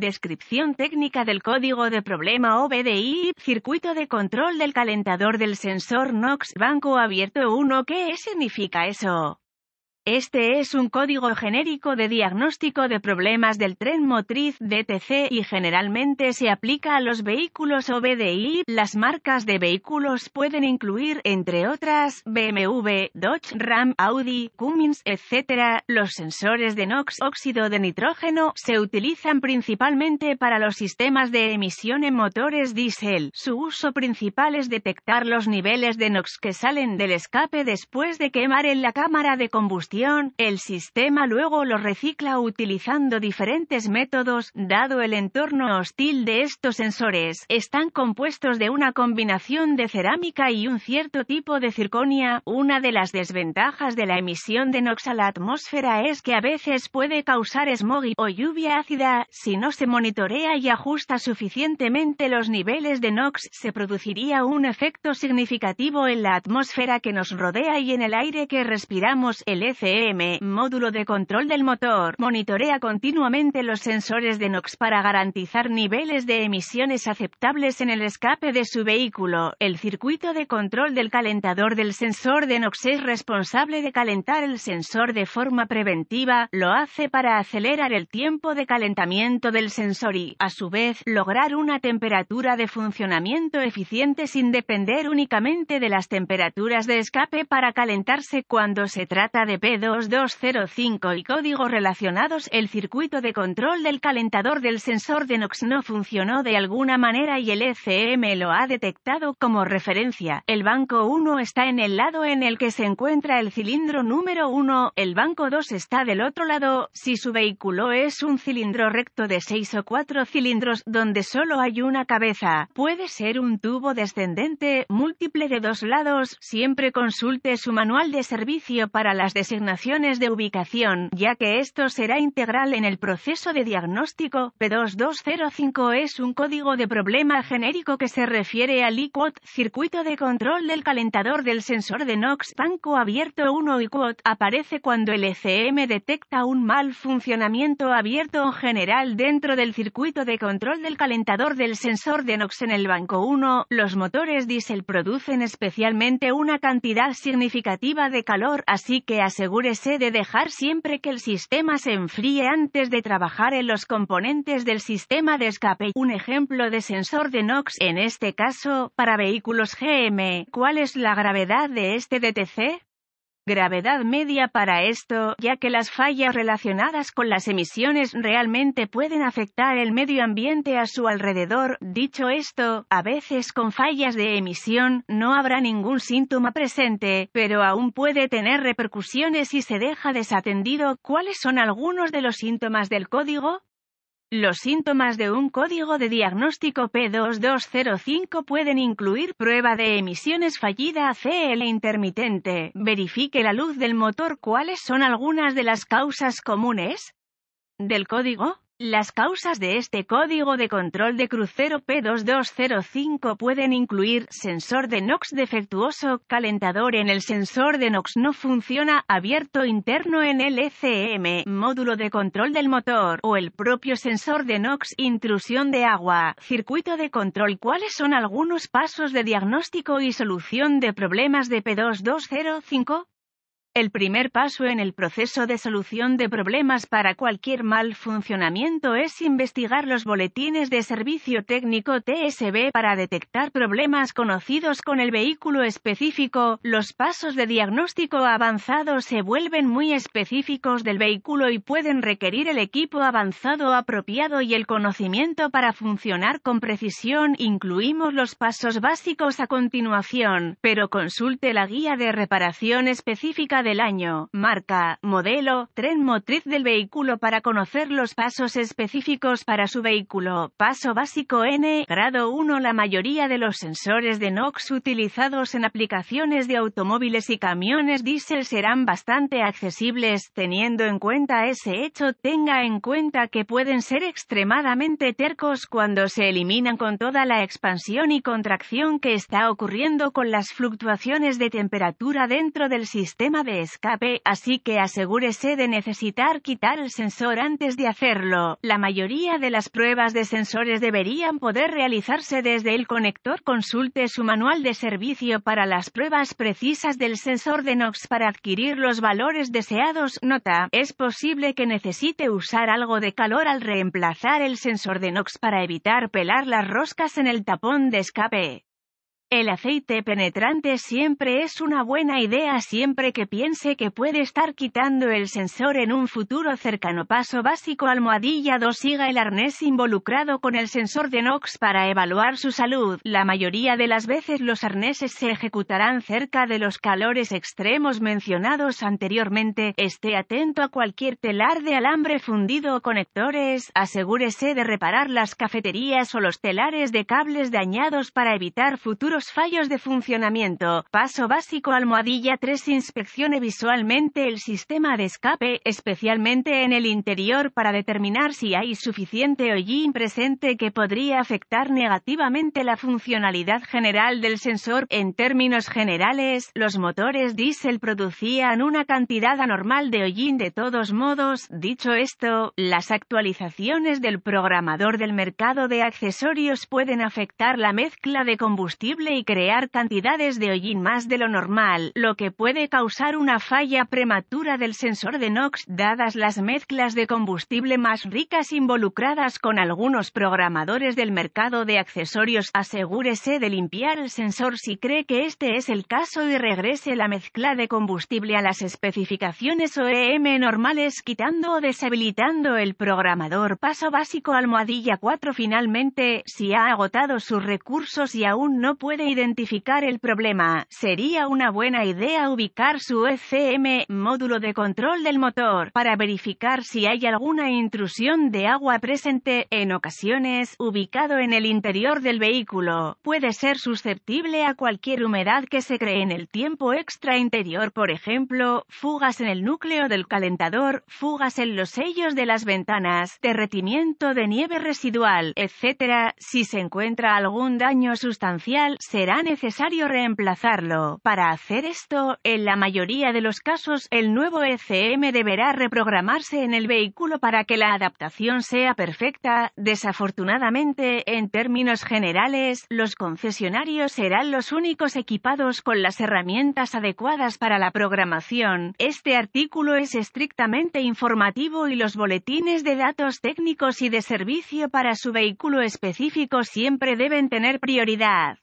Descripción técnica del código de problema OBDI, circuito de control del calentador del sensor NOx banco abierto 1. ¿Qué significa eso? Este es un código genérico de diagnóstico de problemas del tren motriz DTC y generalmente se aplica a los vehículos OBDI. Las marcas de vehículos pueden incluir, entre otras, BMW, Dodge, Ram, Audi, Cummins, etc. Los sensores de NOx óxido de nitrógeno se utilizan principalmente para los sistemas de emisión en motores diésel. Su uso principal es detectar los niveles de NOx que salen del escape después de quemar en la cámara de combustión el sistema luego lo recicla utilizando diferentes métodos, dado el entorno hostil de estos sensores. Están compuestos de una combinación de cerámica y un cierto tipo de circonia. Una de las desventajas de la emisión de NOx a la atmósfera es que a veces puede causar smog o lluvia ácida. Si no se monitorea y ajusta suficientemente los niveles de NOx, se produciría un efecto significativo en la atmósfera que nos rodea y en el aire que respiramos. El CM, módulo de control del motor, monitorea continuamente los sensores de NOx para garantizar niveles de emisiones aceptables en el escape de su vehículo. El circuito de control del calentador del sensor de NOx es responsable de calentar el sensor de forma preventiva, lo hace para acelerar el tiempo de calentamiento del sensor y, a su vez, lograr una temperatura de funcionamiento eficiente sin depender únicamente de las temperaturas de escape para calentarse cuando se trata de 2205 y códigos relacionados, el circuito de control del calentador del sensor de NOx no funcionó de alguna manera y el ECM lo ha detectado como referencia. El banco 1 está en el lado en el que se encuentra el cilindro número 1, el banco 2 está del otro lado, si su vehículo es un cilindro recto de 6 o 4 cilindros donde solo hay una cabeza, puede ser un tubo descendente, múltiple de dos lados, siempre consulte su manual de servicio para las designaciones de ubicación, ya que esto será integral en el proceso de diagnóstico. P2205 es un código de problema genérico que se refiere al IQOT, circuito de control del calentador del sensor de NOx. Banco abierto 1 IQOT aparece cuando el ECM detecta un mal funcionamiento abierto general dentro del circuito de control del calentador del sensor de NOx en el banco 1. Los motores diésel producen especialmente una cantidad significativa de calor, así que asegura asegúrese de dejar siempre que el sistema se enfríe antes de trabajar en los componentes del sistema de escape. Un ejemplo de sensor de NOx, en este caso, para vehículos GM. ¿Cuál es la gravedad de este DTC? gravedad media para esto, ya que las fallas relacionadas con las emisiones realmente pueden afectar el medio ambiente a su alrededor. Dicho esto, a veces con fallas de emisión no habrá ningún síntoma presente, pero aún puede tener repercusiones si se deja desatendido. ¿Cuáles son algunos de los síntomas del código? Los síntomas de un código de diagnóstico P2205 pueden incluir prueba de emisiones fallida CL intermitente. Verifique la luz del motor. ¿Cuáles son algunas de las causas comunes del código? Las causas de este código de control de crucero P2205 pueden incluir sensor de NOx defectuoso, calentador en el sensor de NOx no funciona, abierto interno en el ECM, módulo de control del motor o el propio sensor de NOx, intrusión de agua, circuito de control. ¿Cuáles son algunos pasos de diagnóstico y solución de problemas de P2205? el primer paso en el proceso de solución de problemas para cualquier mal funcionamiento es investigar los boletines de servicio técnico TSB para detectar problemas conocidos con el vehículo específico. Los pasos de diagnóstico avanzado se vuelven muy específicos del vehículo y pueden requerir el equipo avanzado apropiado y el conocimiento para funcionar con precisión. Incluimos los pasos básicos a continuación, pero consulte la guía de reparación específica del año, marca, modelo, tren motriz del vehículo para conocer los pasos específicos para su vehículo. Paso básico N, grado 1. La mayoría de los sensores de NOx utilizados en aplicaciones de automóviles y camiones diésel serán bastante accesibles, teniendo en cuenta ese hecho, tenga en cuenta que pueden ser extremadamente tercos cuando se eliminan con toda la expansión y contracción que está ocurriendo con las fluctuaciones de temperatura dentro del sistema de escape, así que asegúrese de necesitar quitar el sensor antes de hacerlo. La mayoría de las pruebas de sensores deberían poder realizarse desde el conector. Consulte su manual de servicio para las pruebas precisas del sensor de NOx para adquirir los valores deseados. Nota, es posible que necesite usar algo de calor al reemplazar el sensor de NOx para evitar pelar las roscas en el tapón de escape. El aceite penetrante siempre es una buena idea siempre que piense que puede estar quitando el sensor en un futuro cercano. Paso básico almohadilla 2 siga el arnés involucrado con el sensor de NOx para evaluar su salud. La mayoría de las veces los arneses se ejecutarán cerca de los calores extremos mencionados anteriormente. Esté atento a cualquier telar de alambre fundido o conectores. Asegúrese de reparar las cafeterías o los telares de cables dañados para evitar futuros fallos de funcionamiento. Paso básico almohadilla 3. Inspeccione visualmente el sistema de escape, especialmente en el interior para determinar si hay suficiente hollín presente que podría afectar negativamente la funcionalidad general del sensor. En términos generales, los motores diésel producían una cantidad anormal de hollín de todos modos. Dicho esto, las actualizaciones del programador del mercado de accesorios pueden afectar la mezcla de combustible y crear cantidades de hollín más de lo normal, lo que puede causar una falla prematura del sensor de NOx dadas las mezclas de combustible más ricas involucradas con algunos programadores del mercado de accesorios. Asegúrese de limpiar el sensor si cree que este es el caso y regrese la mezcla de combustible a las especificaciones OEM normales quitando o deshabilitando el programador. Paso básico almohadilla 4 finalmente, si ha agotado sus recursos y aún no puede identificar el problema, sería una buena idea ubicar su ECM, módulo de control del motor, para verificar si hay alguna intrusión de agua presente, en ocasiones, ubicado en el interior del vehículo. Puede ser susceptible a cualquier humedad que se cree en el tiempo extra interior, por ejemplo, fugas en el núcleo del calentador, fugas en los sellos de las ventanas, derretimiento de nieve residual, etc. Si se encuentra algún daño sustancial, será necesario reemplazarlo. Para hacer esto, en la mayoría de los casos, el nuevo ECM deberá reprogramarse en el vehículo para que la adaptación sea perfecta. Desafortunadamente, en términos generales, los concesionarios serán los únicos equipados con las herramientas adecuadas para la programación. Este artículo es estrictamente informativo y los boletines de datos técnicos y de servicio para su vehículo específico siempre deben tener prioridad.